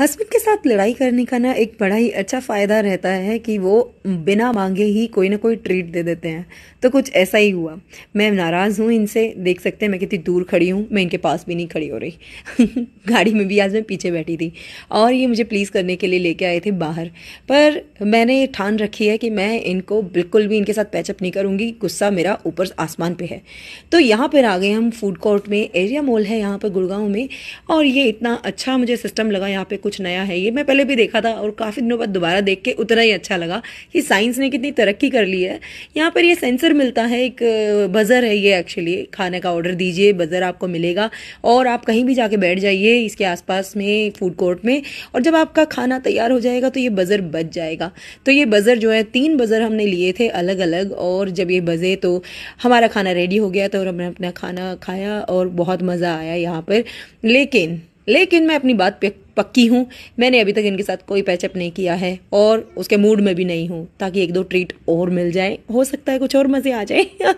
husband के साथ लड़ाई करने का ना एक बड़ा ही अच्छा फ़ायदा रहता है कि वो बिना मांगे ही कोई ना कोई ट्रीट दे देते हैं तो कुछ ऐसा ही हुआ मैं नाराज़ हूँ इनसे देख सकते हैं मैं कितनी दूर खड़ी हूँ मैं इनके पास भी नहीं खड़ी हो रही गाड़ी में भी आज मैं पीछे बैठी थी और ये मुझे प्लीज़ करने के लिए लेके आए थे बाहर पर मैंने ये ठान रखी है कि मैं इनको बिल्कुल भी इनके साथ पैचअप नहीं करूँगी गुस्सा मेरा ऊपर आसमान पर है तो यहाँ पर आ गए हम फूड कोर्ट में एरिया मॉल है यहाँ पर गुड़गांव में और ये इतना अच्छा मुझे सिस्टम लगा यहाँ पर कुछ नया है ये मैं पहले भी देखा था और काफ़ी दिनों बाद दोबारा देख के उतना ही अच्छा लगा कि साइंस ने कितनी तरक्की कर ली है यहाँ पर ये सेंसर मिलता है एक बज़र है ये एक्चुअली खाने का ऑर्डर दीजिए बज़र आपको मिलेगा और आप कहीं भी जाके बैठ जाइए इसके आसपास में फूड कोर्ट में और जब आपका खाना तैयार हो जाएगा तो ये बज़र बच जाएगा तो ये बज़र जो है तीन बज़र हमने लिए थे अलग अलग और जब ये बजे तो हमारा खाना रेडी हो गया तो हमने अपना खाना खाया और बहुत मज़ा आया यहाँ पर लेकिन लेकिन मैं अपनी बात पे पक्की हूँ मैंने अभी तक इनके साथ कोई पैचअप नहीं किया है और उसके मूड में भी नहीं हूँ ताकि एक दो ट्रीट और मिल जाए हो सकता है कुछ और मज़े आ जाए